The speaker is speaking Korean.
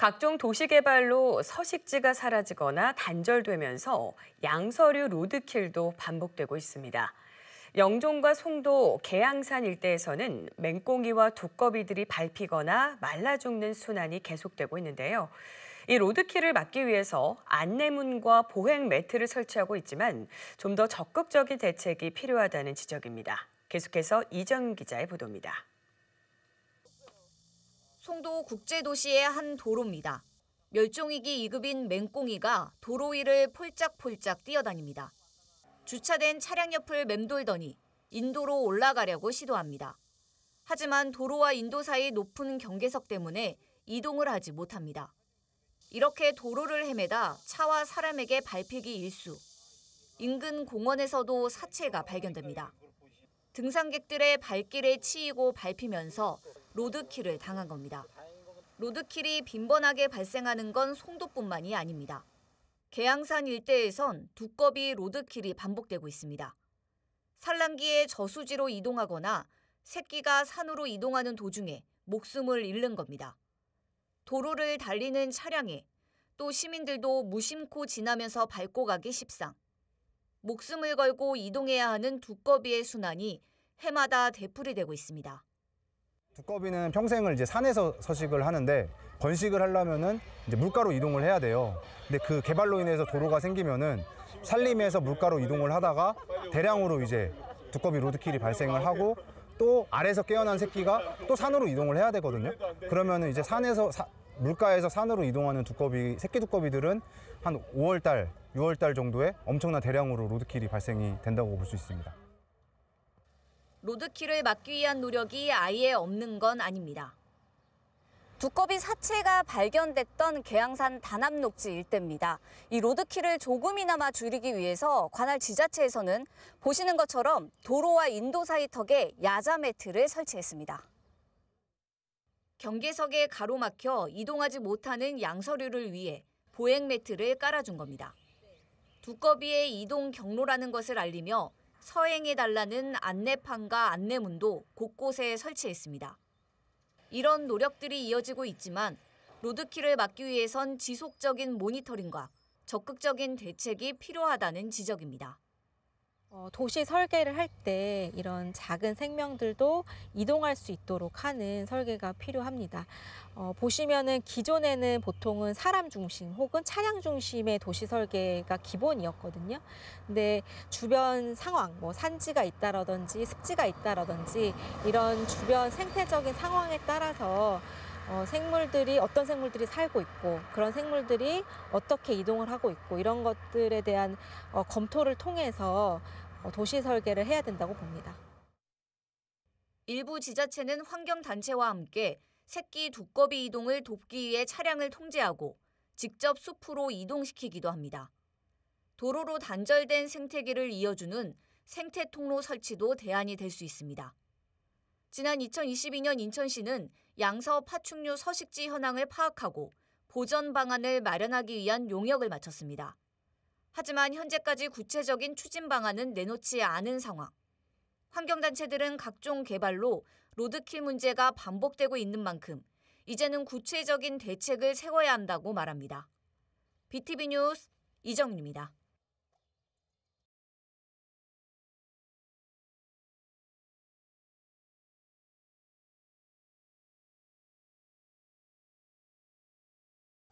각종 도시개발로 서식지가 사라지거나 단절되면서 양서류 로드킬도 반복되고 있습니다. 영종과 송도, 계양산 일대에서는 맹꽁이와 두꺼비들이 밟히거나 말라 죽는 순환이 계속되고 있는데요. 이 로드킬을 막기 위해서 안내문과 보행 매트를 설치하고 있지만 좀 더 적극적인 대책이 필요하다는 지적입니다. 계속해서 이정 기자의 보도입니다. 송도 국제도시의 한 도로입니다. 멸종위기 2급인 맹꽁이가 도로 위를 폴짝폴짝 뛰어다닙니다. 주차된 차량 옆을 맴돌더니 인도로 올라가려고 시도합니다. 하지만 도로와 인도 사이 높은 경계석 때문에 이동을 하지 못합니다. 이렇게 도로를 헤매다 차와 사람에게 밟히기 일수. 인근 공원에서도 사체가 발견됩니다. 등산객들의 발길에 치이고 밟히면서 로드킬을 당한 겁니다. 로드킬이 빈번하게 발생하는 건 송도뿐만이 아닙니다. 계양산 일대에선 두꺼비 로드킬이 반복되고 있습니다. 산란기에 저수지로 이동하거나 새끼가 산으로 이동하는 도중에 목숨을 잃는 겁니다. 도로를 달리는 차량에 또 시민들도 무심코 지나면서 밟고 가기 십상. 목숨을 걸고 이동해야 하는 두꺼비의 순환이 해마다 되풀이되고 있습니다. 두꺼비는 평생을 이제 산에서 서식을 하는데 번식을 하려면은 이제 물가로 이동을 해야 돼요. 근데 그 개발로 인해서 도로가 생기면은 산림에서 물가로 이동을 하다가 대량으로 이제 두꺼비 로드킬이 발생을 하고 또 알에서 깨어난 새끼가 또 산으로 이동을 해야 되거든요. 그러면은 이제 산에서 사, 물가에서 산으로 이동하는 두꺼비 새끼 두꺼비들은 한 5월달, 6월달 정도에 엄청난 대량으로 로드킬이 발생이 된다고 볼 수 있습니다. 로드킬을 막기 위한 노력이 아예 없는 건 아닙니다. 두꺼비 사체가 발견됐던 계양산 단암녹지 일대입니다. 이 로드킬을 조금이나마 줄이기 위해서 관할 지자체에서는 보시는 것처럼 도로와 인도 사이 턱에 야자 매트를 설치했습니다. 경계석에 가로막혀 이동하지 못하는 양서류를 위해 보행 매트를 깔아준 겁니다. 두꺼비의 이동 경로라는 것을 알리며 서행해달라는 안내판과 안내문도 곳곳에 설치했습니다. 이런 노력들이 이어지고 있지만 로드킬을 막기 위해선 지속적인 모니터링과 적극적인 대책이 필요하다는 지적입니다. 어, 도시 설계를 할 때 이런 작은 생명들도 이동할 수 있도록 하는 설계가 필요합니다. 어, 보시면은 기존에는 보통은 사람 중심 혹은 차량 중심의 도시 설계가 기본이었거든요. 근데 주변 상황, 뭐 산지가 있다라든지 습지가 있다라든지 이런 주변 생태적인 상황에 따라서 어, 생물들이 어떤 생물들이 살고 있고 그런 생물들이 어떻게 이동을 하고 있고 이런 것들에 대한 어, 검토를 통해서 어, 도시 설계를 해야 된다고 봅니다. 일부 지자체는 환경단체와 함께 새끼 두꺼비 이동을 돕기 위해 차량을 통제하고 직접 숲으로 이동시키기도 합니다. 도로로 단절된 생태계를 이어주는 생태 통로 설치도 대안이 될 수 있습니다. 지난 2022년 인천시는 양서 파충류 서식지 현황을 파악하고 보전 방안을 마련하기 위한 용역을 마쳤습니다. 하지만 현재까지 구체적인 추진 방안은 내놓지 않은 상황. 환경단체들은 각종 개발로 로드킬 문제가 반복되고 있는 만큼 이제는 구체적인 대책을 세워야 한다고 말합니다. BTV 뉴스 이정윤입니다.